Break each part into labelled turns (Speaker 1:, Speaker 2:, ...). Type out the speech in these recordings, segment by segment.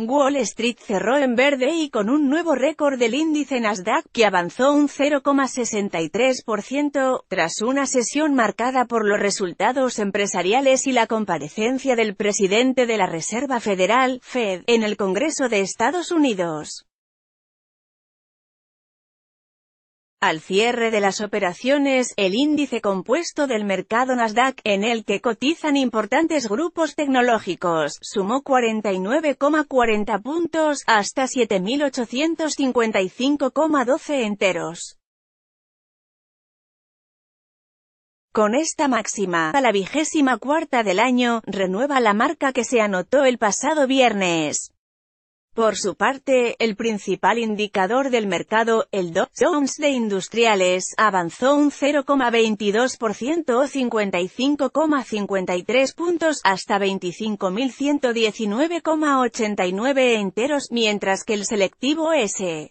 Speaker 1: Wall Street cerró en verde y con un nuevo récord del índice Nasdaq, que avanzó un 0,63%, tras una sesión marcada por los resultados empresariales y la comparecencia del presidente de la Reserva Federal, Fed, en el Congreso de Estados Unidos. Al cierre de las operaciones, el índice compuesto del mercado Nasdaq, en el que cotizan importantes grupos tecnológicos, sumó 49,40 puntos, hasta 7.855,12 enteros. Con esta máxima, a la vigésima cuarta del año, renueva la marca que se anotó el pasado viernes. Por su parte, el principal indicador del mercado, el Dow Jones de Industriales, avanzó un 0,22% o 55,53 puntos hasta 25.119,89 enteros, mientras que el selectivo S.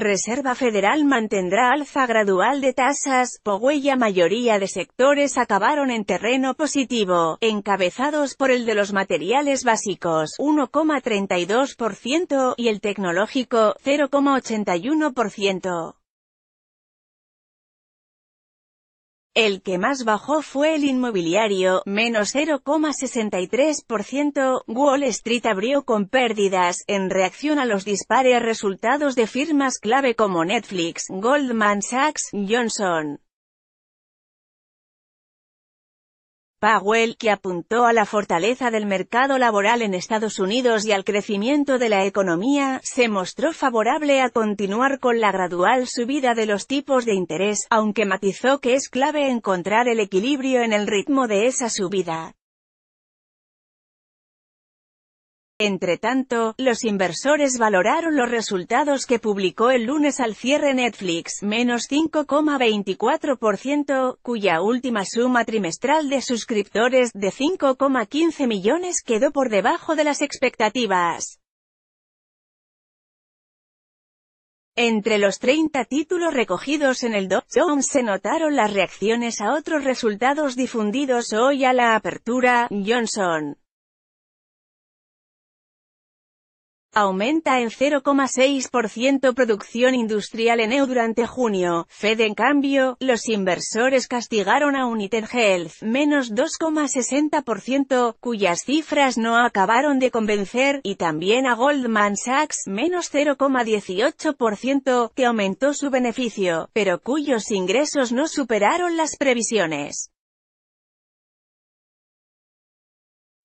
Speaker 1: Reserva Federal mantendrá alza gradual de tasas, po huella mayoría de sectores acabaron en terreno positivo, encabezados por el de los materiales básicos, 1,32%, y el tecnológico, 0,81%. El que más bajó fue el inmobiliario, menos 0,63%, Wall Street abrió con pérdidas, en reacción a los dispares resultados de firmas clave como Netflix, Goldman Sachs, Johnson Powell, que apuntó a la fortaleza del mercado laboral en Estados Unidos y al crecimiento de la economía, se mostró favorable a continuar con la gradual subida de los tipos de interés, aunque matizó que es clave encontrar el equilibrio en el ritmo de esa subida. Entre tanto, los inversores valoraron los resultados que publicó el lunes al cierre Netflix, menos 5,24%, cuya última suma trimestral de suscriptores de 5,15 millones quedó por debajo de las expectativas. Entre los 30 títulos recogidos en el Dow Jones se notaron las reacciones a otros resultados difundidos hoy a la apertura, Johnson. Aumenta en 0,6% producción industrial en EU durante junio. Fed en cambio, los inversores castigaron a United Health, menos 2,60%, cuyas cifras no acabaron de convencer, y también a Goldman Sachs, menos 0,18%, que aumentó su beneficio, pero cuyos ingresos no superaron las previsiones.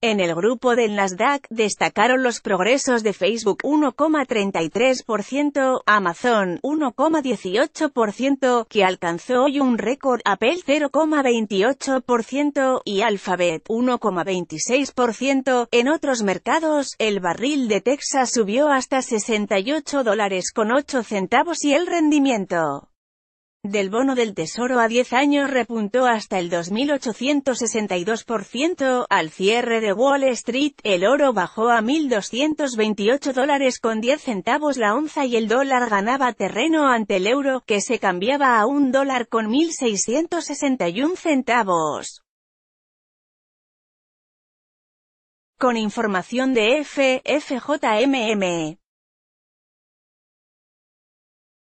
Speaker 1: En el grupo del Nasdaq destacaron los progresos de Facebook 1,33%, Amazon 1,18%, que alcanzó hoy un récord, Apple 0,28% y Alphabet 1,26%. En otros mercados, el barril de Texas subió hasta 68 dólares con 8 centavos y el rendimiento del bono del Tesoro a 10 años repuntó hasta el 2.862%, al cierre de Wall Street el oro bajó a 1.228 dólares con 10 centavos la onza y el dólar ganaba terreno ante el euro, que se cambiaba a un dólar con 1.661 centavos. Con información de FFJMM.